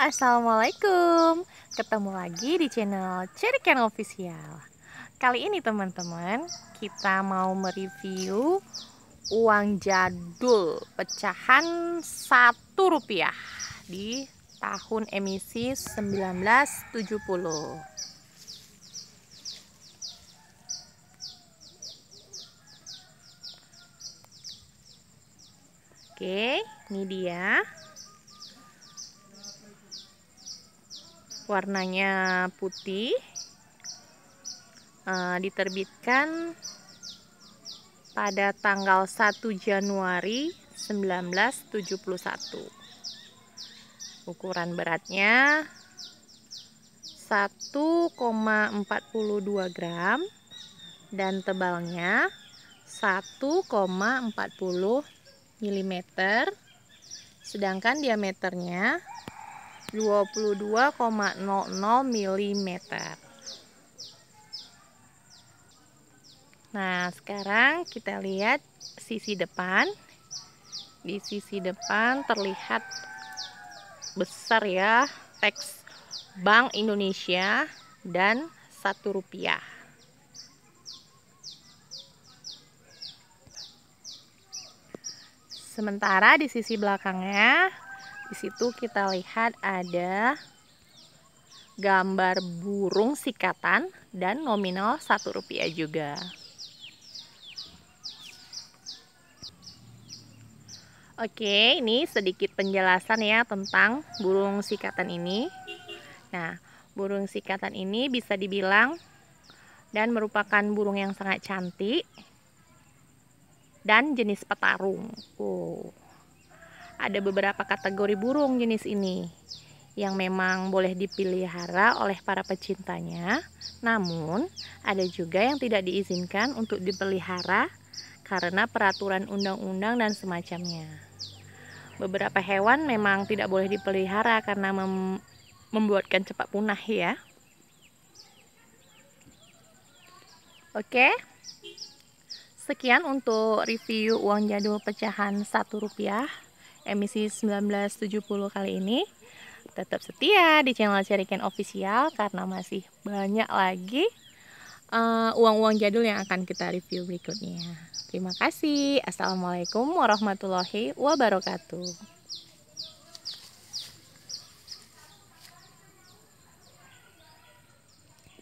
Assalamualaikum Ketemu lagi di channel Cerikan Official Kali ini teman-teman Kita mau mereview Uang jadul Pecahan satu rupiah Di tahun emisi 1970 Oke, ini dia warnanya putih eh, diterbitkan pada tanggal 1 Januari 1971 ukuran beratnya 1,42 gram dan tebalnya 1,40 mm sedangkan diameternya 22,00 mm. Nah, sekarang kita lihat sisi depan. Di sisi depan terlihat besar ya teks Bank Indonesia dan satu rupiah. Sementara di sisi belakangnya di situ kita lihat ada gambar burung sikatan dan nominal satu rupiah juga. Oke, ini sedikit penjelasan ya tentang burung sikatan ini. Nah, burung sikatan ini bisa dibilang dan merupakan burung yang sangat cantik dan jenis petarung. Wow ada beberapa kategori burung jenis ini yang memang boleh dipelihara oleh para pecintanya. Namun, ada juga yang tidak diizinkan untuk dipelihara karena peraturan undang-undang dan semacamnya. Beberapa hewan memang tidak boleh dipelihara karena mem membuatkan cepat punah ya. Oke. Sekian untuk review uang jadul pecahan satu rupiah emisi 1970 kali ini tetap setia di channel cerikan Official karena masih banyak lagi eh, uang-uang uh, uang -uang jadul yang akan kita review berikutnya. Terima kasih. Assalamualaikum warahmatullahi wabarakatuh.